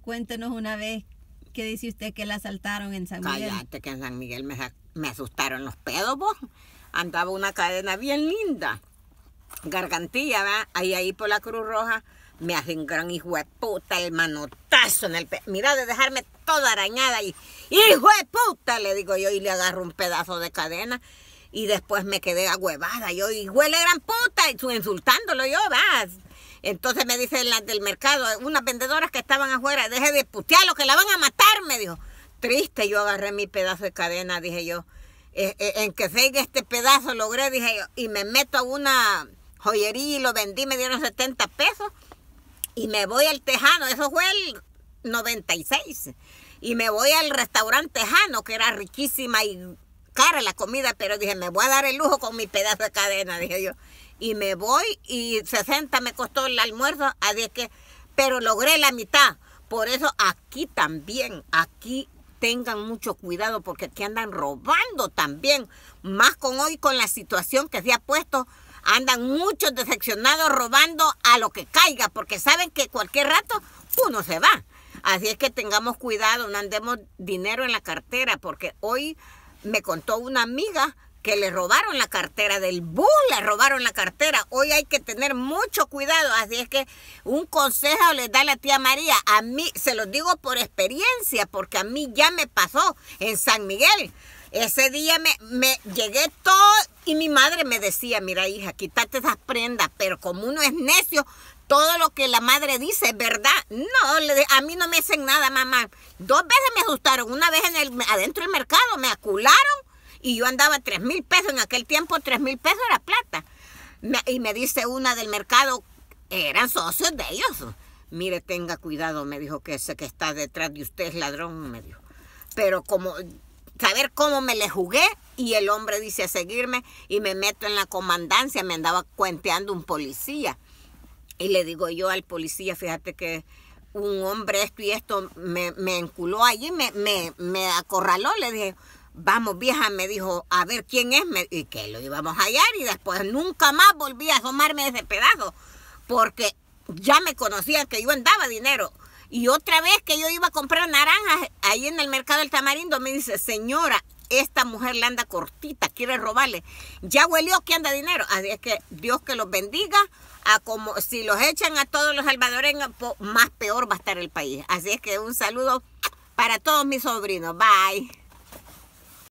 cuéntenos una vez que dice usted que la asaltaron en San Miguel. Cállate, que en San Miguel me, asustaron los pedos, Andaba una cadena bien linda. Gargantilla, ¿verdad? Ahí, ahí por la Cruz Roja. Me hacen gran hijo de puta el manotazo en el Mira, de dejarme toda arañada y ¡Hijo de puta! Le digo yo y le agarro un pedazo de cadena. Y después me quedé agüevada yo y huele gran puta, y insultándolo yo, vas entonces me dice la del mercado, unas vendedoras que estaban afuera, deje de putearlo, que la van a matar, me dijo. Triste, yo agarré mi pedazo de cadena, dije yo. Eh, eh, en que haga este pedazo logré, dije yo, y me meto a una joyería y lo vendí, me dieron 70 pesos y me voy al tejano, eso fue el 96. Y me voy al restaurante tejano, que era riquísima y cara la comida, pero dije, me voy a dar el lujo con mi pedazo de cadena, dije yo y me voy y 60 me costó el almuerzo, así que, pero logré la mitad. Por eso aquí también, aquí tengan mucho cuidado porque aquí andan robando también, más con hoy con la situación que se ha puesto, andan muchos decepcionados robando a lo que caiga porque saben que cualquier rato uno se va. Así es que tengamos cuidado, no andemos dinero en la cartera porque hoy me contó una amiga que le robaron la cartera del bus, le robaron la cartera. Hoy hay que tener mucho cuidado, así es que un consejo les da la tía María. A mí, se los digo por experiencia, porque a mí ya me pasó en San Miguel. Ese día me, me llegué todo y mi madre me decía, mira hija, quítate esas prendas, pero como uno es necio, todo lo que la madre dice es verdad. No, a mí no me hacen nada, mamá. Dos veces me asustaron, una vez en el, adentro del mercado, me acularon y yo andaba tres mil pesos, en aquel tiempo tres mil pesos era plata. y me dice una del mercado, eran socios de ellos. Mire, tenga cuidado, me dijo que ese que está detrás de usted es ladrón, Pero como saber cómo me le jugué y el hombre dice a seguirme y me meto en la comandancia, me andaba cuenteando un policía. Y le digo yo al policía, fíjate que un hombre esto y esto me, me enculó allí, me, me, me acorraló, le dije, Vamos, vieja, me dijo, a ver quién es, y que lo íbamos a hallar, y después nunca más volví a asomarme ese pedazo, porque ya me conocían que yo andaba dinero. Y otra vez que yo iba a comprar naranjas ahí en el mercado del tamarindo, me dice, señora, esta mujer le anda cortita, quiere robarle. Ya huelió que anda dinero. Así es que Dios que los bendiga. A como, si los echan a todos los salvadoreños, más peor va a estar el país. Así es que un saludo para todos mis sobrinos. Bye.